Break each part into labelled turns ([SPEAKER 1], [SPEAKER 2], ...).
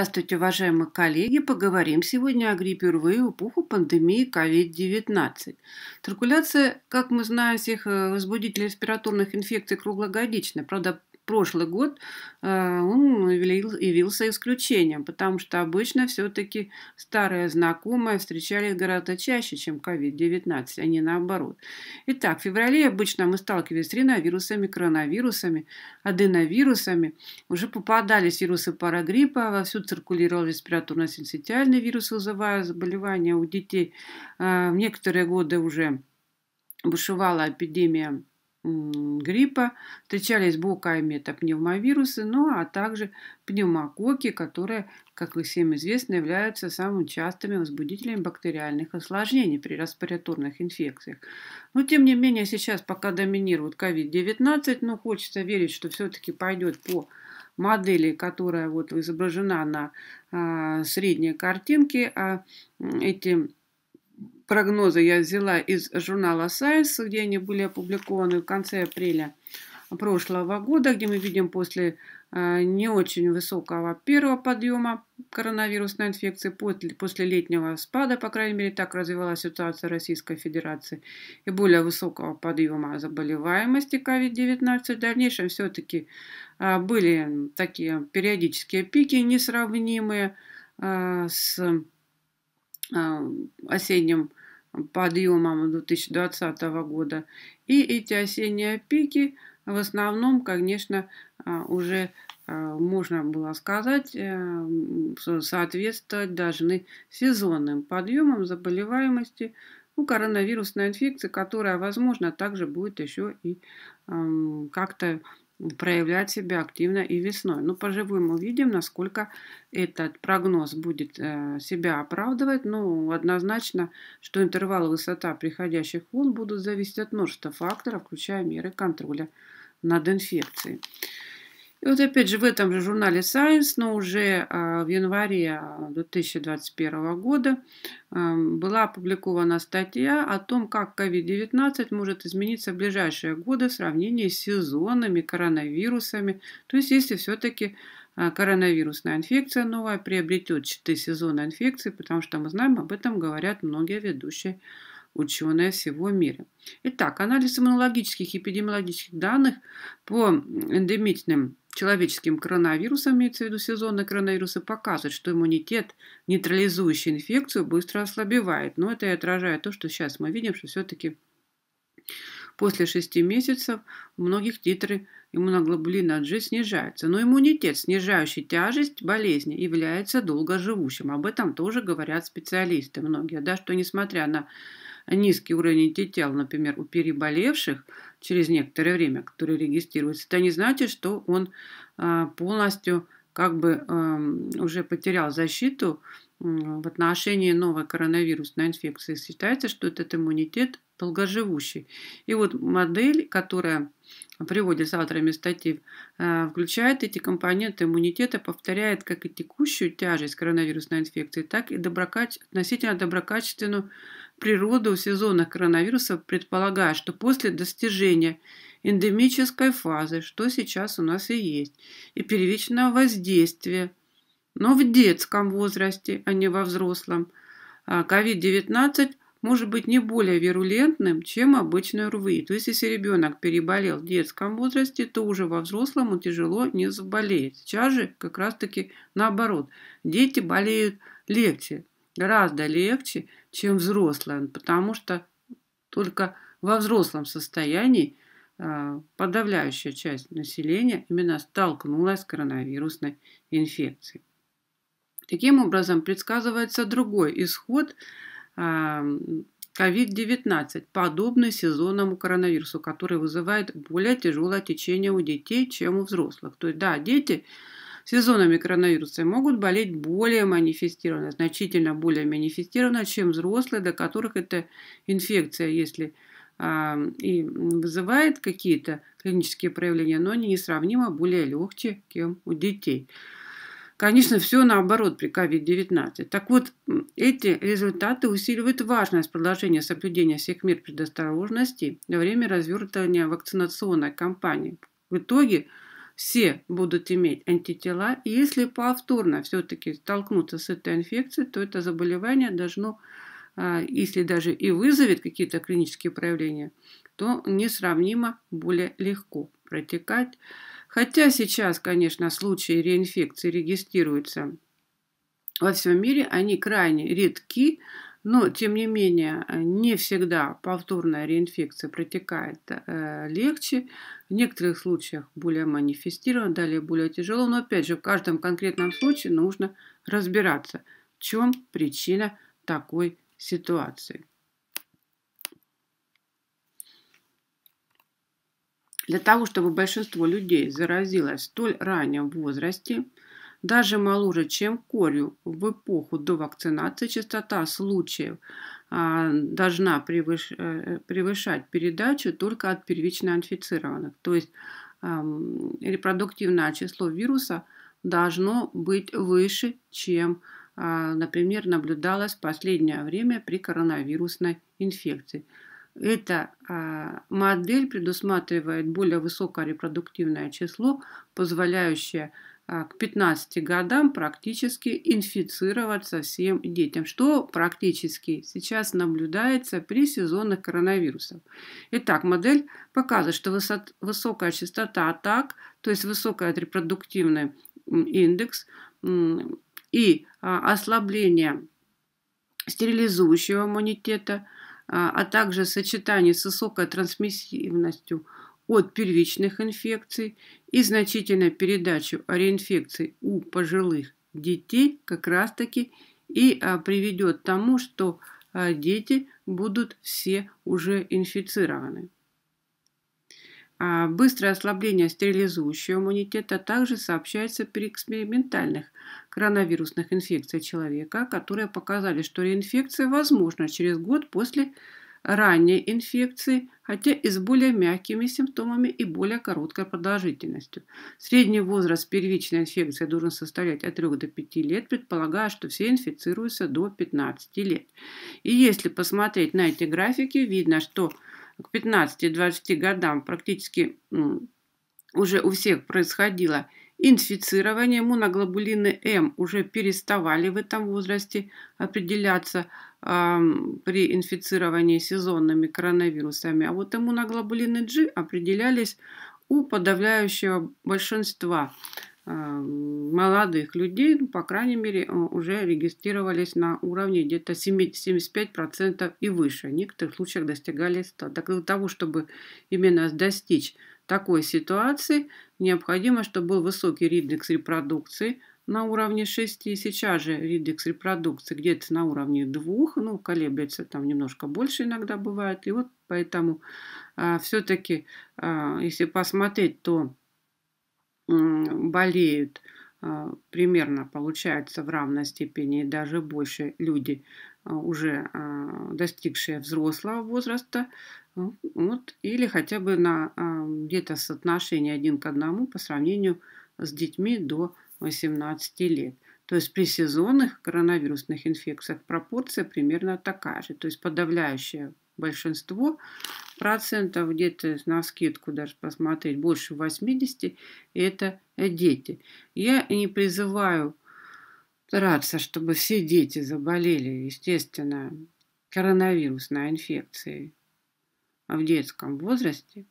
[SPEAKER 1] Здравствуйте, уважаемые коллеги! Поговорим сегодня о гриппе РВИ и пуху пандемии COVID-19. Циркуляция, как мы знаем, всех э, возбудителей респираторных инфекций круглогодична. Правда, прошлый год э, он явился исключением, потому что обычно все-таки старые знакомые встречались гораздо чаще, чем COVID-19, а не наоборот. Итак, в феврале обычно мы сталкивались с риновирусами, коронавирусами, аденовирусами. Уже попадались вирусы парагриппа, вовсю циркулировал респираторно-синцитиальный вирус, вызывая заболевания у детей. Э, в некоторые годы уже бушевала эпидемия гриппа, встречались букометапневмовирусы, ну а также пневмококи, которые, как и всем известно, являются самыми частыми возбудителями бактериальных осложнений при респираторных инфекциях. Но тем не менее сейчас пока доминирует COVID-19, но ну, хочется верить, что все-таки пойдет по модели, которая вот изображена на а, средней картинке, а эти прогнозы я взяла из журнала Science, где они были опубликованы в конце апреля прошлого года, где мы видим после э, не очень высокого первого подъема коронавирусной инфекции после, после летнего спада, по крайней мере, так развивалась ситуация Российской Федерации, и более высокого подъема заболеваемости COVID-19. В дальнейшем все-таки э, были такие периодические пики, несравнимые э, с осенним подъемом 2020 года. И эти осенние пики в основном, конечно, а, уже а, можно было сказать, э, соответствовать должны сезонным подъемам заболеваемости у ну, коронавирусной инфекции, которая, возможно, также будет еще и как-то проявлять себя активно и весной. Но ну, поживым увидим, насколько этот прогноз будет э, себя оправдывать. Ну, однозначно, что интервалы высота приходящих волн будут зависеть от множества факторов, включая меры контроля над инфекцией. И вот опять же в этом же журнале Science, но уже а, в январе 2021 а, года а, была опубликована статья о том, как COVID-19 может измениться в ближайшие годы в сравнении с сезонами, коронавирусами. То есть если все-таки коронавирусная инфекция новая приобретет четыре сезона инфекции, потому что мы знаем, об этом говорят многие ведущие ученые всего мира. Итак, анализ иммунологических и эпидемиологических данных по эндемичным человеческим коронавирусом, имеется в виду сезонные коронавирусы, показывают, что иммунитет, нейтрализующий инфекцию, быстро ослабевает. Но это и отражает то, что сейчас мы видим, что все-таки после 6 месяцев у многих титры иммуноглобулина G снижаются. Но иммунитет, снижающий тяжесть болезни, является долгоживущим. Об этом тоже говорят специалисты многие, да, что несмотря на низкий уровень антител, например, у переболевших, через некоторое время, который регистрируется, это не значит, что он а, полностью как бы эм, уже потерял защиту в отношении новой коронавирусной инфекции. Считается, что этот иммунитет долгоживущий. И вот модель, которая приводится авторами статьи, э, включает эти компоненты иммунитета, повторяет как и текущую тяжесть коронавирусной инфекции, так и доброкаче... относительно доброкачественную природу сезонных коронавирусов предполагая, что после достижения эндемической фазы, что сейчас у нас и есть, и первичного воздействия, но в детском возрасте, а не во взрослом, COVID-19 а может быть не более вирулентным, чем обычный РВИ. То есть, если ребенок переболел в детском возрасте, то уже во взрослом он тяжело не заболеет. Сейчас же как раз-таки наоборот. Дети болеют легче, гораздо легче, чем взрослая, потому что только во взрослом состоянии а, подавляющая часть населения именно столкнулась с коронавирусной инфекцией. Таким образом, предсказывается другой исход COVID-19, а, подобный сезонному коронавирусу, который вызывает более тяжелое течение у детей, чем у взрослых. То есть, да, дети сезонами коронавируса могут болеть более манифестированно, значительно более манифестированно, чем взрослые, до которых эта инфекция, если а, и вызывает какие-то клинические проявления, но они несравнимо более легче, чем у детей. Конечно, все наоборот при COVID-19. Так вот, эти результаты усиливают важность продолжения соблюдения всех мер предосторожности во время развертывания вакцинационной кампании. В итоге все будут иметь антитела. И если повторно все-таки столкнуться с этой инфекцией, то это заболевание должно, а, если даже и вызовет какие-то клинические проявления, то несравнимо более легко протекать. Хотя сейчас, конечно, случаи реинфекции регистрируются во всем мире, они крайне редки, но, тем не менее, э, не всегда повторная реинфекция протекает э, легче, в некоторых случаях более манифестировано, далее более тяжело. Но, опять же, в каждом конкретном случае нужно разбираться, в чем причина такой ситуации. Для того, чтобы большинство людей заразилось в столь раннем возрасте – даже моложе, чем корью. В эпоху до вакцинации частота случаев а, должна превыш, э, превышать передачу только от первично инфицированных. То есть репродуктивное число вируса должно быть выше, чем, а, например, наблюдалось в последнее время при коронавирусной инфекции. Эта модель предусматривает более высокое репродуктивное число, позволяющее а, к 15 годам практически инфицироваться всем детям, что практически сейчас наблюдается при сезонных коронавирусов. Итак, модель показывает, что высот, высокая частота атак, то есть высокая репродуктивный индекс и а, ослабление стерилизующего иммунитета, а, а также сочетание с высокой трансмиссивностью – от первичных инфекций и значительно передачу реинфекций у пожилых детей как раз-таки и а, приведет к тому, что а, дети будут все уже инфицированы. А, быстрое ослабление стерилизующего иммунитета также сообщается при экспериментальных коронавирусных инфекциях человека, которые показали, что реинфекция возможна через год после ранней инфекции, хотя и с более мягкими симптомами и более короткой продолжительностью. Средний возраст первичной инфекции должен составлять от 3 до 5 лет, предполагая, что все инфицируются до 15 лет. И если посмотреть на эти графики, видно, что к 15-20 годам практически уже у всех происходило инфицирование, иммуноглобулины М уже переставали в этом возрасте определяться – при инфицировании сезонными коронавирусами, а вот иммуноглобулины G определялись у подавляющего большинства молодых людей, ну, по крайней мере, э, уже регистрировались на уровне где-то 75% и выше. В некоторых случаях достигали 100. Так для того, чтобы именно достичь такой ситуации, необходимо, чтобы был высокий индекс репродукции – на уровне 6, и сейчас же индекс репродукции где-то на уровне 2, ну, колеблется там немножко больше иногда бывает. И вот поэтому а, все-таки, а, если посмотреть, то м, болеют а, примерно, получается, в равной степени и даже больше люди, а, уже а, достигшие взрослого возраста, э, вот, или хотя бы на а, где-то соотношение один к одному по сравнению с детьми до 18 лет. То есть при сезонных коронавирусных инфекциях пропорция примерно такая же. То есть подавляющее большинство процентов, где-то на скидку даже посмотреть, больше 80, это дети. Я не призываю стараться, чтобы все дети заболели, естественно, коронавирусной инфекцией в детском возрасте,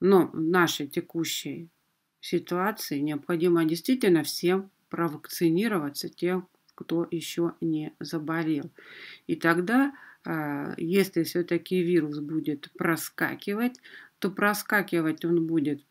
[SPEAKER 1] но в нашей текущей ситуации необходимо действительно всем провакцинироваться, тем, кто еще не заболел. И тогда, а, если все-таки вирус будет проскакивать, то проскакивать он будет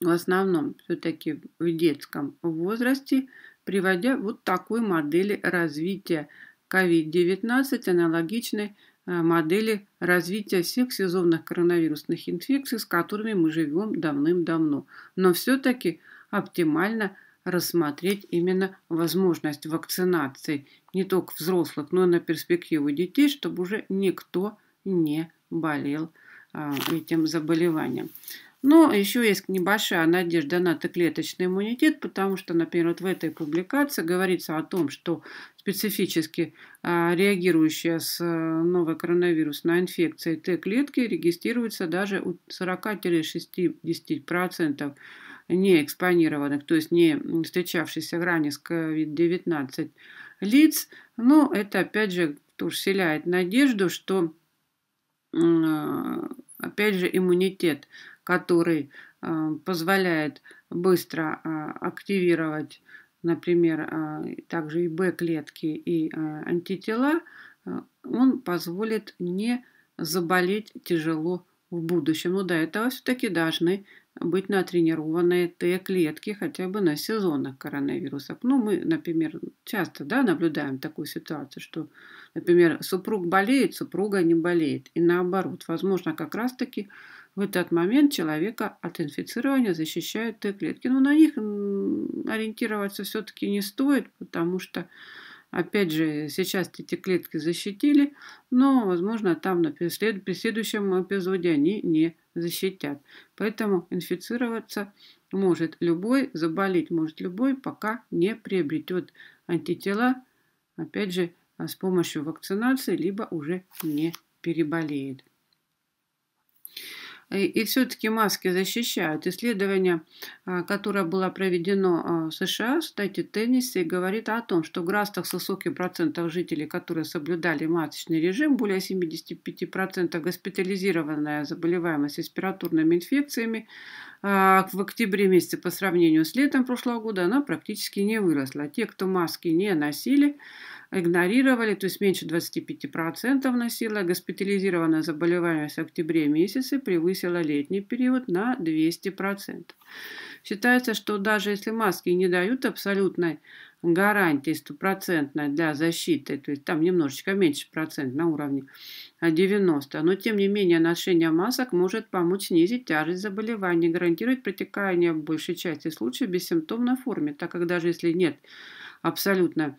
[SPEAKER 1] в основном все-таки в детском возрасте, приводя вот такой модели развития COVID-19, аналогичной Э, модели развития всех сезонных коронавирусных инфекций, с которыми мы живем давным-давно. Но все-таки оптимально рассмотреть именно возможность вакцинации не только взрослых, но и на перспективу детей, чтобы уже никто не болел э, этим заболеванием. Но еще есть небольшая надежда на Т-клеточный иммунитет, потому что, например, вот в этой публикации говорится о том, что специфически а, реагирующие с э, новой коронавирусной инфекцией Т-клетки регистрируются даже у 40-60% неэкспонированных, то есть не встречавшихся ранее с COVID-19 лиц. Но это, опять же, тоже вселяет надежду, что, а, опять же, иммунитет – который э, позволяет быстро а, активировать, например, а, также и Б-клетки и а, антитела, э, он позволит не заболеть тяжело в будущем. Но ну до этого все-таки должны быть натренированные Т-клетки хотя бы на сезонах коронавирусов. Ну, мы, например, часто да, наблюдаем такую ситуацию, что, например, супруг болеет, супруга не болеет. И наоборот, возможно, как раз-таки в этот момент человека от инфицирования защищают Т-клетки. Но ну, на них ориентироваться все-таки не стоит, потому что, опять же, сейчас эти клетки защитили, но, возможно, там на преслед... следующем эпизоде они не защитят. Поэтому инфицироваться может любой, заболеть может любой, пока не приобретет антитела, опять же, с помощью вакцинации, либо уже не переболеет. И все-таки маски защищают. Исследование, а, которое было проведено а, в США, в штате Теннесси, говорит о том, что в грастах с высоким процентом жителей, которые соблюдали масочный режим, более 75% госпитализированная заболеваемость респираторными инфекциями а, в октябре месяце по сравнению с летом прошлого года, она практически не выросла. Те, кто маски не носили, игнорировали, то есть меньше 25% носила. Госпитализированная заболеваемость в октябре месяце превысила летний период на 200%. Считается, что даже если маски не дают абсолютной гарантии стопроцентной для защиты, то есть там немножечко меньше процент на уровне 90, но тем не менее ношение масок может помочь снизить тяжесть заболевания, гарантировать протекание в большей части случаев бессимптомной форме, так как даже если нет абсолютно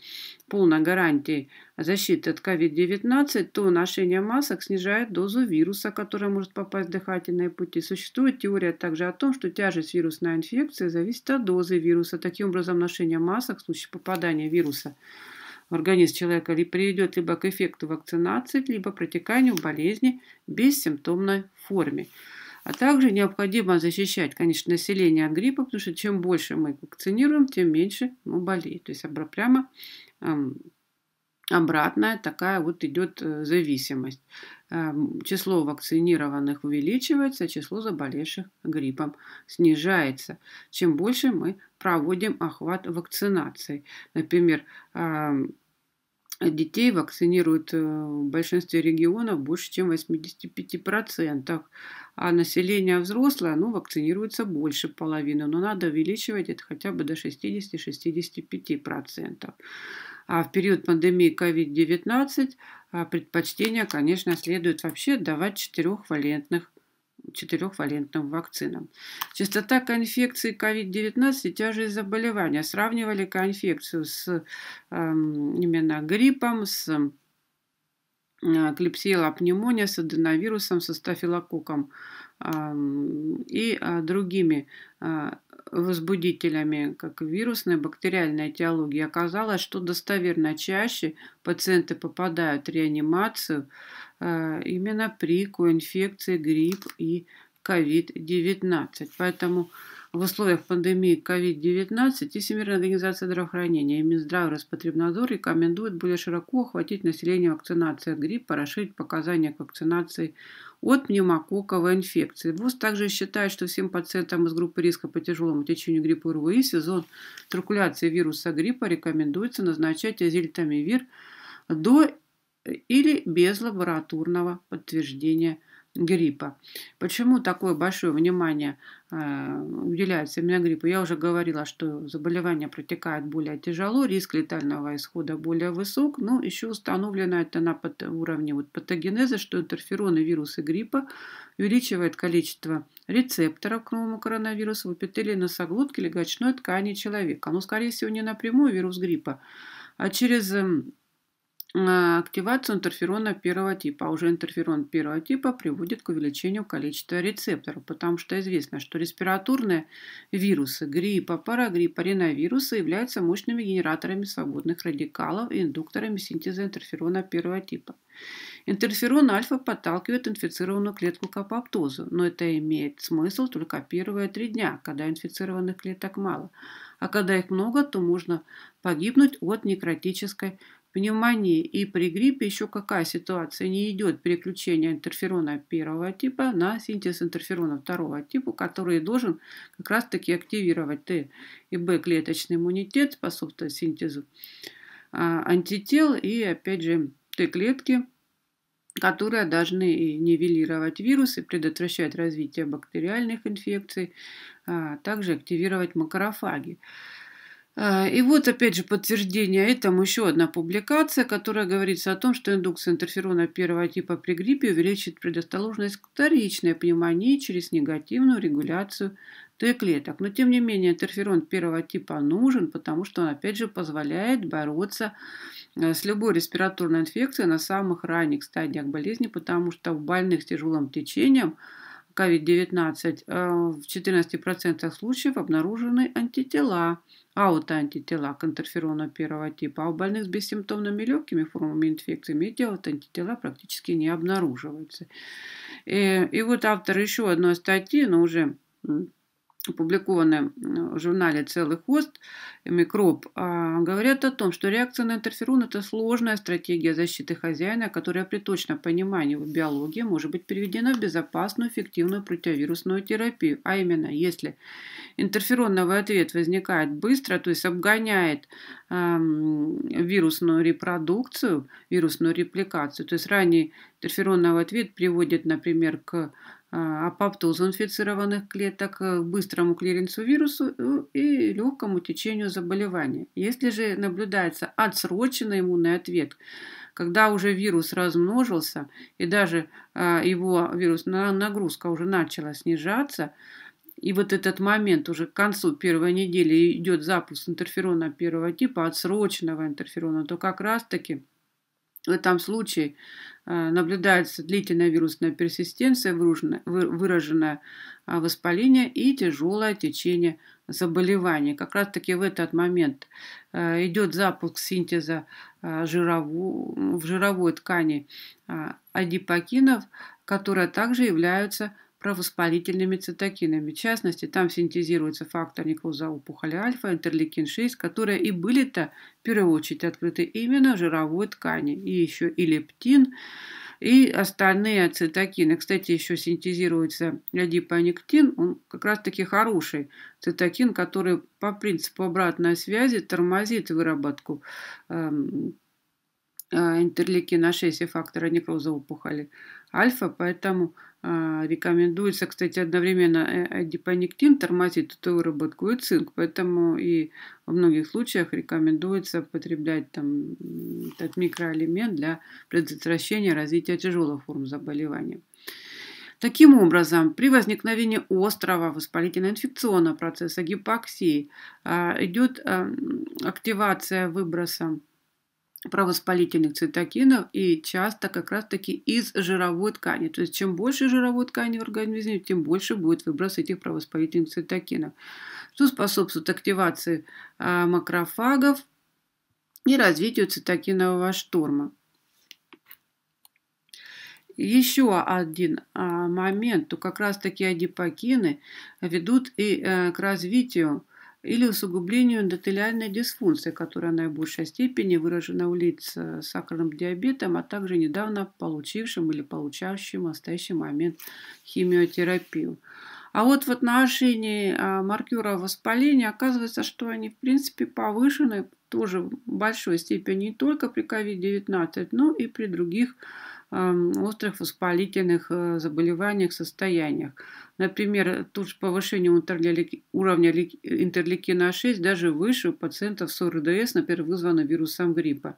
[SPEAKER 1] полной гарантии защиты от COVID-19, то ношение масок снижает дозу вируса, которая может попасть в дыхательные пути. Существует теория также о том, что тяжесть вирусной инфекции зависит от дозы вируса. Таким образом, ношение масок в случае попадания вируса в организм человека ли приведет либо к эффекту вакцинации, либо протеканию болезни в бессимптомной форме. А также необходимо защищать, конечно, население от гриппа, потому что чем больше мы вакцинируем, тем меньше ну, болеет. То есть прямо эм, обратная такая вот идет э, зависимость. Эм, число вакцинированных увеличивается, а число заболевших гриппом снижается. Чем больше мы проводим охват вакцинации. Например, эм, детей вакцинируют э, в большинстве регионов больше, чем 85%, а население взрослое, оно вакцинируется больше половины, но надо увеличивать это хотя бы до 60-65%. А в период пандемии COVID-19 а, предпочтение, конечно, следует вообще давать четырехвалентных четырехвалентным вакцинам. Частота конфекции COVID-19 и тяжесть заболевания. Сравнивали конфекцию с э, именно гриппом, с э, клепсиела пневмония, с аденовирусом, со стафилококком эм, и э, другими э, возбудителями, как вирусной, бактериальной этиологии. Оказалось, что достоверно чаще пациенты попадают в реанимацию, а, именно при коинфекции грипп и COVID-19. Поэтому в условиях пандемии COVID-19 и Всемирная организация здравоохранения и Минздрав Роспотребнадзор рекомендуют более широко охватить население вакцинации от гриппа, расширить показания к вакцинации от пневмококковой инфекции. ВОЗ также считает, что всем пациентам из группы риска по тяжелому течению гриппа РВИ сезон циркуляции вируса гриппа рекомендуется назначать азельтамивир до или без лабораторного подтверждения гриппа. Почему такое большое внимание э, уделяется именно гриппу? Я уже говорила, что заболевание протекает более тяжело, риск летального исхода более высок, но еще установлено это на уровне вот, патогенеза, что интерфероны вирусы гриппа увеличивает количество рецепторов к новому коронавирусу в эпителии носоглотки легочной ткани человека. Но, ну, скорее всего, не напрямую вирус гриппа, а через эм, активацию интерферона первого типа. А уже интерферон первого типа приводит к увеличению количества рецепторов, потому что известно, что респираторные вирусы гриппа, парагриппа, риновирусы являются мощными генераторами свободных радикалов и индукторами синтеза интерферона первого типа. Интерферон альфа подталкивает инфицированную клетку к апоптозу, но это имеет смысл только первые три дня, когда инфицированных клеток мало. А когда их много, то можно погибнуть от некротической пневмонии и при гриппе еще какая ситуация? Не идет переключение интерферона первого типа на синтез интерферона второго типа, который должен как раз-таки активировать Т и Б клеточный иммунитет, способствовать синтезу а, антител и, опять же, Т-клетки, которые должны и нивелировать вирусы, предотвращать развитие бактериальных инфекций, а также активировать макрофаги. А, и вот опять же подтверждение этому еще одна публикация, которая говорится о том, что индукция интерферона первого типа при гриппе увеличит предосторожность к вторичной пневмонии через негативную регуляцию Т-клеток. Но тем не менее интерферон первого типа нужен, потому что он опять же позволяет бороться э, с любой респираторной инфекцией на самых ранних стадиях болезни, потому что в больных с тяжелым течением – COVID-19 э, в 14% случаев обнаружены антитела, аутоантитела интерферону первого типа, а у больных с бессимптомными легкими формами инфекции антитела практически не обнаруживаются. И, э, и вот автор еще одной статьи, но уже опубликованы в журнале «Целый хост» «Микроб», а, говорят о том, что реакция на интерферон – это сложная стратегия защиты хозяина, которая при точном понимании в биологии может быть переведена в безопасную эффективную противовирусную терапию. А именно, если интерфероновый ответ возникает быстро, то есть обгоняет вирусную репродукцию, вирусную репликацию, то есть ранний интерфероновый ответ приводит, например, к а, апоптозу инфицированных клеток, э, быстрому клиренсу вирусу э, и легкому течению заболевания. Если же наблюдается отсроченный иммунный ответ, когда уже вирус размножился и даже а, его вирусная нагрузка уже начала снижаться, и вот этот момент уже к концу первой недели идет запуск интерферона первого типа, отсроченного интерферона, то как раз-таки в этом случае Э, наблюдается длительная вирусная персистенция, выраженное э, воспаление и тяжелое течение заболевания. Как раз таки в этот момент э, идет запуск синтеза жирову, в жировой ткани адипокинов, которые также являются провоспалительными цитокинами. В частности, там синтезируется фактор некроза опухоли альфа, интерлейкин-6, которые и были-то в первую очередь открыты именно в жировой ткани. И еще и лептин, и остальные цитокины. Кстати, еще синтезируется адипонектин, он как раз-таки хороший цитокин, который по принципу обратной связи тормозит выработку эм, э, интерлейкина 6 и фактора некроза опухоли альфа, поэтому а, рекомендуется, кстати, одновременно адипонектин э, э, тормозит эту выработку и цинк, поэтому и во многих случаях рекомендуется потреблять там, этот микроэлемент для предотвращения развития тяжелых форм заболевания. Таким образом, при возникновении острого воспалительно-инфекционного процесса гипоксии а, идет а, активация выброса провоспалительных цитокинов и часто как раз-таки из жировой ткани. То есть чем больше жировой ткани в организме, тем больше будет выброс этих провоспалительных цитокинов, что способствует активации а, макрофагов и развитию цитокинового шторма. Еще один а, момент, то как раз-таки адипокины ведут и э, к развитию или усугублению эндотелиальной дисфункции, которая в наибольшей степени выражена у лиц с сахарным диабетом, а также недавно получившим или получающим в настоящий момент химиотерапию. А вот в отношении а, маркеров воспаления оказывается, что они в принципе повышены тоже в большой степени не только при COVID-19, но и при других острых воспалительных э, заболеваниях, состояниях. Например, тут же повышение уровня интерлейкина 6 даже выше у пациентов с ОРДС, например, вызвано вирусом гриппа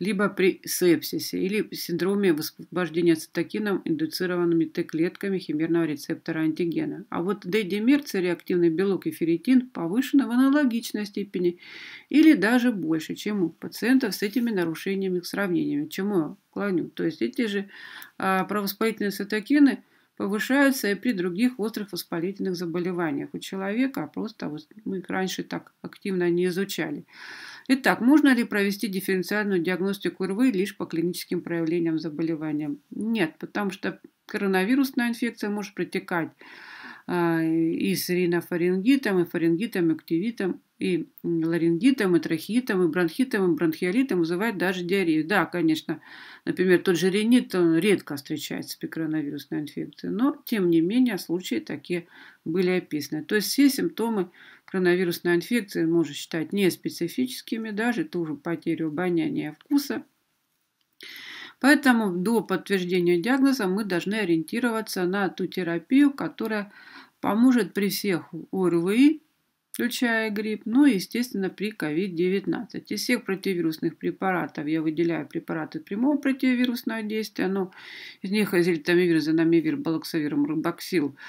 [SPEAKER 1] либо при сепсисе или синдроме высвобождения цитокином, индуцированными Т-клетками химерного рецептора антигена. А вот D-димер, реактивный белок и ферритин повышены в аналогичной степени или даже больше, чем у пациентов с этими нарушениями их сравнениями, чему я клоню. То есть эти же а, правоспалительные цитокины повышаются и при других острых воспалительных заболеваниях у человека, а просто вот мы их раньше так активно не изучали. Итак, можно ли провести дифференциальную диагностику РВИ лишь по клиническим проявлениям заболевания? Нет, потому что коронавирусная инфекция может протекать а, и с ринофарингитом, и фарингитом, и активитом, и ларингитом, и трахеитом, и бронхитом, и бронхиолитом, вызывает даже диарею. Да, конечно, например, тот же ринит, он редко встречается при коронавирусной инфекции, но, тем не менее, случаи такие были описаны. То есть все симптомы Коронавирусная инфекция можно считать неспецифическими, даже ту же потерю обоняния и вкуса. Поэтому до подтверждения диагноза мы должны ориентироваться на ту терапию, которая поможет при всех ОРВИ, включая грипп, ну и естественно, при COVID-19. Из всех противовирусных препаратов я выделяю препараты прямого противовирусного действия, но из них азельтамивир, занамивир, балоксавир, мурбаксил –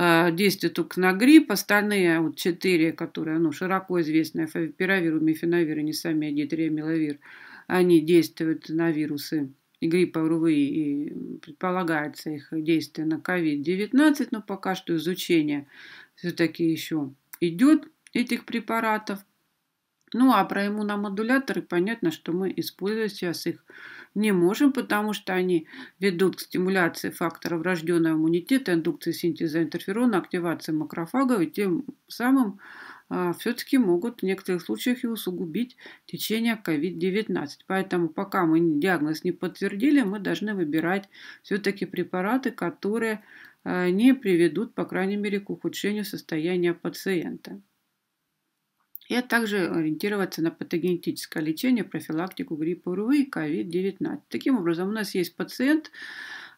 [SPEAKER 1] а, действует только на грипп. Остальные вот четыре, которые ну, широко известны, фавипиравир, мифенавир и не сами дитериамиловир, они действуют на вирусы и гриппа, РВИ, и предполагается их действие на COVID-19, но пока что изучение все-таки еще идет этих препаратов. Ну а про иммуномодуляторы понятно, что мы используем сейчас их не можем, потому что они ведут к стимуляции фактора врожденного иммунитета, индукции синтеза интерферона, активации макрофагов, и тем самым а, все-таки могут в некоторых случаях и усугубить течение COVID-19. Поэтому пока мы диагноз не подтвердили, мы должны выбирать все-таки препараты, которые а, не приведут, по крайней мере, к ухудшению состояния пациента. И а также ориентироваться на патогенетическое лечение, профилактику гриппа РВИ и COVID-19. Таким образом, у нас есть пациент,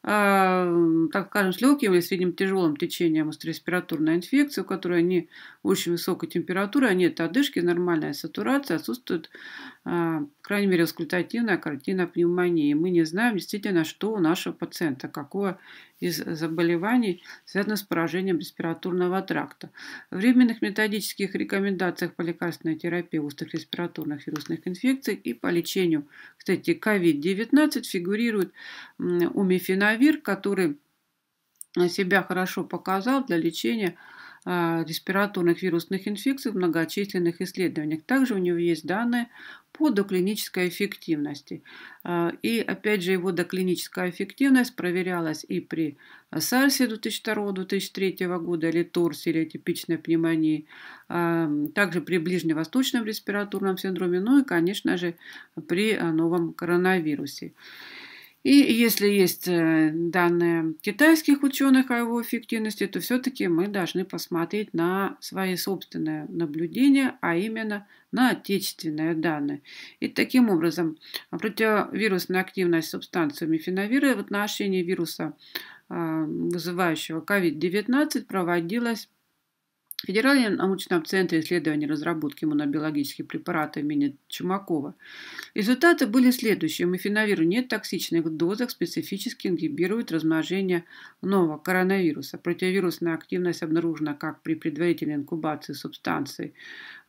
[SPEAKER 1] а, так скажем, с легким или средним тяжелым течением респираторной инфекции, у которой они очень высокой температуры, нет одышки, нормальная сатурация, отсутствует а, крайней мере, аскультативная картина пневмонии. Мы не знаем действительно, что у нашего пациента, какое из заболеваний связано с поражением респираторного тракта. В временных методических рекомендациях по лекарственной терапии устных респираторных вирусных инфекций и по лечению, кстати, COVID-19 фигурирует умифенавир, который себя хорошо показал для лечения Э, респираторных вирусных инфекций в многочисленных исследованиях. Также у него есть данные по доклинической эффективности. Э, и опять же его доклиническая эффективность проверялась и при САРСе 2002-2003 года, или ТОРСе, или типичной пневмонии, э, также при ближневосточном респираторном синдроме, ну и, конечно же, при новом коронавирусе. И если есть э, данные китайских ученых о его эффективности, то все-таки мы должны посмотреть на свои собственные наблюдения, а именно на отечественные данные. И таким образом противовирусная активность субстанции мифеновира в отношении вируса, э, вызывающего COVID-19, проводилась Федеральном научном центре исследований разработки иммунобиологических препаратов имени Чумакова. Результаты были следующие. Мифенавиру нет токсичных дозах, специфически ингибирует размножение нового коронавируса. Противовирусная активность обнаружена как при предварительной инкубации субстанции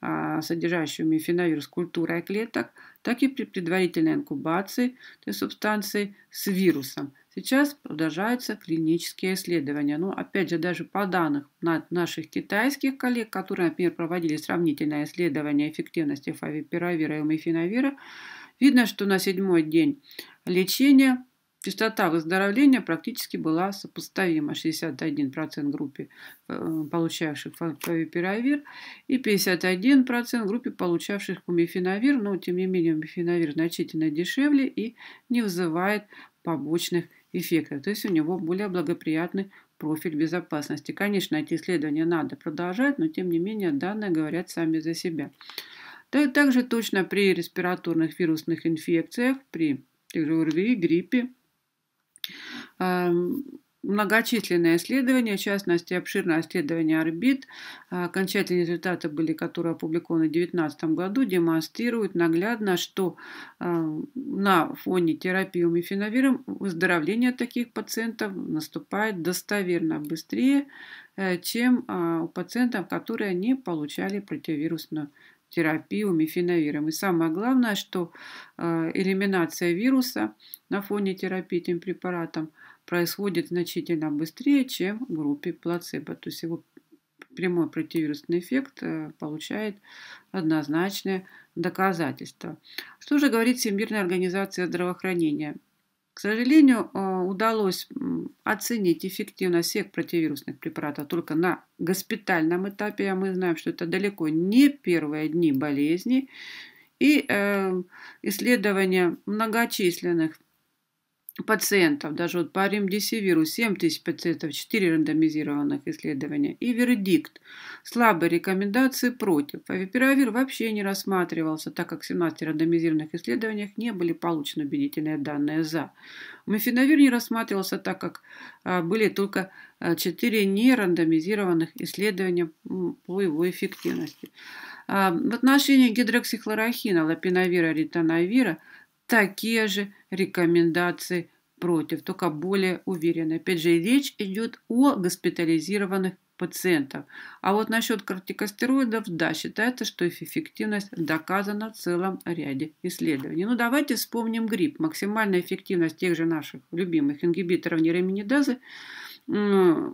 [SPEAKER 1] а, содержащими феновир с культурой клеток, так и при предварительной инкубации этой субстанции с вирусом. Сейчас продолжаются клинические исследования. Но ну, опять же, даже по данным наших китайских коллег, которые, например, проводили сравнительное исследование эффективности фавипиравира и мифенавира, видно, что на седьмой день лечения Частота выздоровления практически была сопоставима. 61% э, группе, получавших фавипиравир, и 51% группе, получавших кумифенавир. Но, тем не менее, мифенавир значительно дешевле и не вызывает побочных эффектов. То есть у него более благоприятный профиль безопасности. Конечно, эти исследования надо продолжать, но, тем не менее, данные говорят сами за себя. Также точно при респираторных вирусных инфекциях, при тех ОРВИ, гриппе, Эм, многочисленные исследования, в частности, обширное исследование орбит, окончательные результаты были, которые опубликованы в 2019 году, демонстрируют наглядно, что э, на фоне терапии умифеновиром выздоровление таких пациентов наступает достоверно быстрее, э, чем э, у пациентов, которые не получали противовирусную терапию мифеновиром. И самое главное, что э, элиминация вируса на фоне терапии этим препаратом происходит значительно быстрее, чем в группе плацебо. То есть его прямой противовирусный эффект э, получает однозначное доказательство. Что же говорит Всемирная организация здравоохранения? К сожалению, э, удалось оценить эффективность всех противовирусных препаратов только на госпитальном этапе, а мы знаем, что это далеко не первые дни болезни. И э, исследования многочисленных пациентов, даже вот по ремдисивиру 7 тысяч пациентов, 4 рандомизированных исследования. И вердикт. Слабые рекомендации против. Фавипиравир вообще не рассматривался, так как в 17 рандомизированных исследованиях не были получены убедительные данные за. Мефинавир не рассматривался, так как а, были только 4 а, нерандомизированных исследования по его эффективности. А, в отношении гидроксихлорохина, лапиновира, ритоновира – такие же рекомендации против, только более уверенно. Опять же, речь идет о госпитализированных пациентах. А вот насчет кортикостероидов, да, считается, что их эффективность доказана в целом ряде исследований. Ну, давайте вспомним грипп. Максимальная эффективность тех же наших любимых ингибиторов нейроминидазы –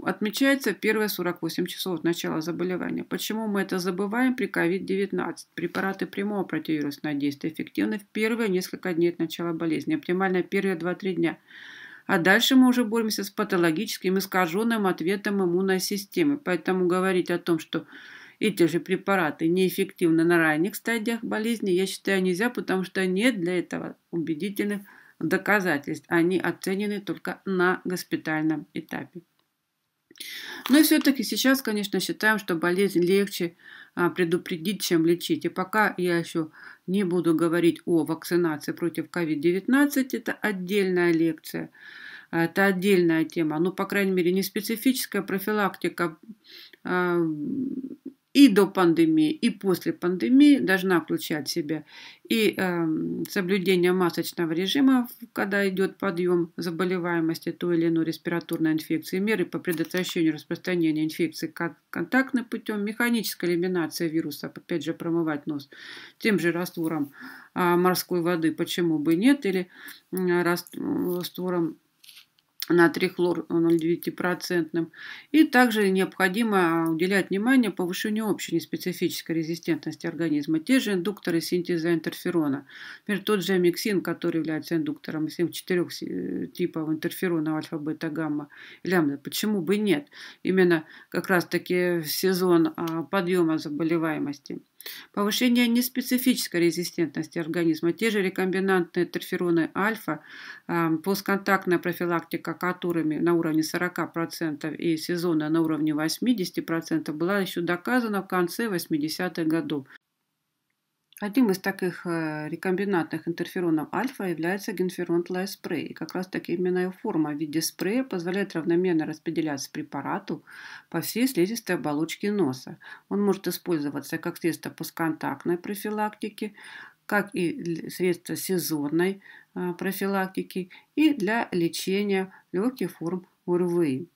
[SPEAKER 1] отмечается в первые 48 часов от начала заболевания. Почему мы это забываем при COVID-19? Препараты прямого противовирусного действия эффективны в первые несколько дней от начала болезни, оптимально первые 2-3 дня. А дальше мы уже боремся с патологическим искаженным ответом иммунной системы. Поэтому говорить о том, что эти же препараты неэффективны на ранних стадиях болезни, я считаю, нельзя, потому что нет для этого убедительных доказательств. Они оценены только на госпитальном этапе. Но все-таки сейчас, конечно, считаем, что болезнь легче а, предупредить, чем лечить. И пока я еще не буду говорить о вакцинации против COVID-19, это отдельная лекция, это отдельная тема. Ну, по крайней мере, не специфическая профилактика а, и до пандемии, и после пандемии должна включать в себя и э, соблюдение масочного режима, когда идет подъем заболеваемости той или иной респираторной инфекции, меры по предотвращению распространения инфекции контактным путем, механическая элиминация вируса, опять же промывать нос тем же раствором э, морской воды, почему бы нет, или э, раствором на трихлор 0,9%. И также необходимо уделять внимание повышению общей неспецифической резистентности организма. Те же индукторы синтеза интерферона. Например, тот же амиксин, который является индуктором всем четырех типов интерферона альфа, бета, гамма и лямбда. Почему бы нет? Именно как раз-таки сезон а, подъема заболеваемости. Повышение неспецифической резистентности организма. Те же рекомбинантные терфероны альфа, а, постконтактная профилактика которыми на уровне 40% и сезона на уровне 80% была еще доказана в конце 80-х годов. Одним из таких э, рекомбинантных интерферонов альфа является генферон спрей. И как раз таки именно его форма в виде спрея позволяет равномерно распределяться препарату по всей слизистой оболочке носа. Он может использоваться как средство постконтактной профилактики, как и средство сезонной э, профилактики и для лечения легких форм УРВИ.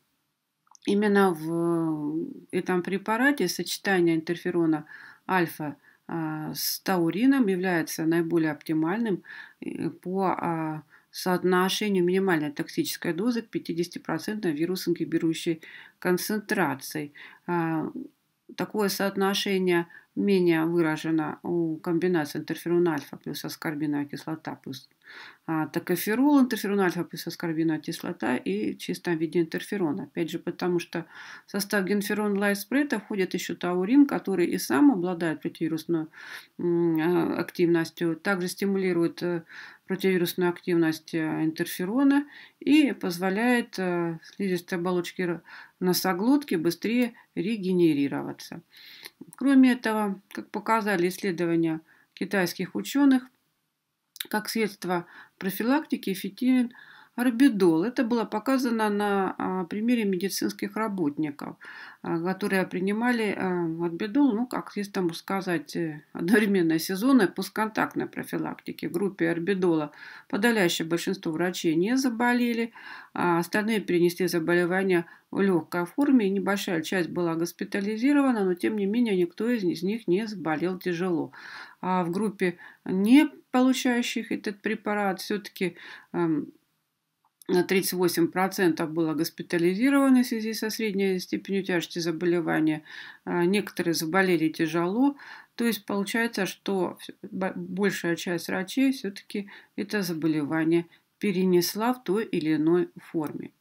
[SPEAKER 1] Именно в этом препарате сочетание интерферона альфа а, с таурином является наиболее оптимальным э, по а, соотношению минимальной токсической дозы к 50% вирусоингибирующей концентрации. А, такое соотношение – менее выражена у комбинации интерферон альфа плюс аскорбиновая кислота плюс а, токоферол, интерферон альфа плюс аскорбиновая кислота и в чистом виде интерферона. Опять же, потому что в состав генферон лайспрейта входит еще таурин, который и сам обладает противовирусной а, активностью, также стимулирует э, противовирусную активность э, интерферона и позволяет э, слизистой оболочке носоглотки быстрее регенерироваться. Кроме этого, как показали исследования китайских ученых, как средство профилактики эффективен орбидол. Это было показано на а, примере медицинских работников, а, которые принимали а, орбидол, ну, как здесь там сказать, э, одновременно сезонной постконтактной профилактики. В группе орбидола подавляющее большинство врачей не заболели, а остальные перенесли заболевание в легкой форме. Небольшая часть была госпитализирована, но тем не менее никто из них не заболел тяжело. А в группе не получающих этот препарат все-таки эм, 38% было госпитализировано в связи со средней степенью тяжести заболевания. А, некоторые заболели тяжело. То есть получается, что большая часть врачей все-таки это заболевание перенесла в той или иной форме.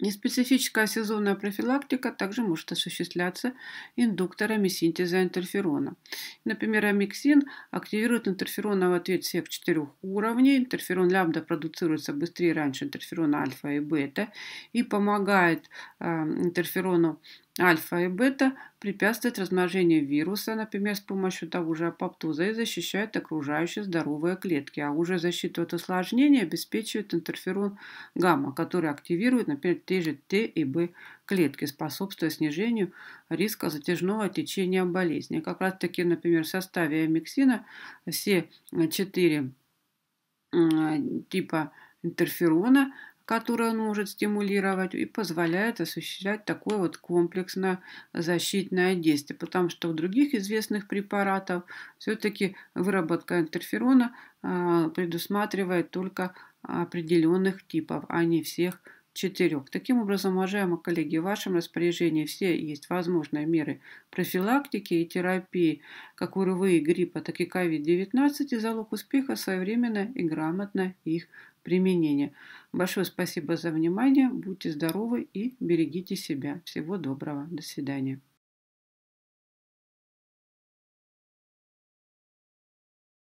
[SPEAKER 1] Неспецифическая сезонная профилактика также может осуществляться индукторами синтеза интерферона. Например, амиксин активирует интерферона в ответ всех четырех уровней. Интерферон лямбда продуцируется быстрее раньше интерферона альфа и бета и помогает э, интерферону Альфа и бета препятствуют размножению вируса, например, с помощью того же апоптоза и защищают окружающие здоровые клетки, а уже защиту от осложнений обеспечивает интерферон гамма, который активирует, например, те же Т и Б клетки, способствуя снижению риска затяжного течения болезни. Как раз таки, например, в составе амиксина все четыре типа интерферона которые он может стимулировать и позволяет осуществлять такое вот комплексное защитное действие. Потому что у других известных препаратов все-таки выработка интерферона а, предусматривает только определенных типов, а не всех четырех. Таким образом, уважаемые коллеги, в вашем распоряжении все есть возможные меры профилактики и терапии как УРВИ, гриппа, так и COVID-19 и залог успеха своевременное и грамотное их применение. Большое спасибо за внимание. Будьте здоровы и берегите себя. Всего доброго. До свидания.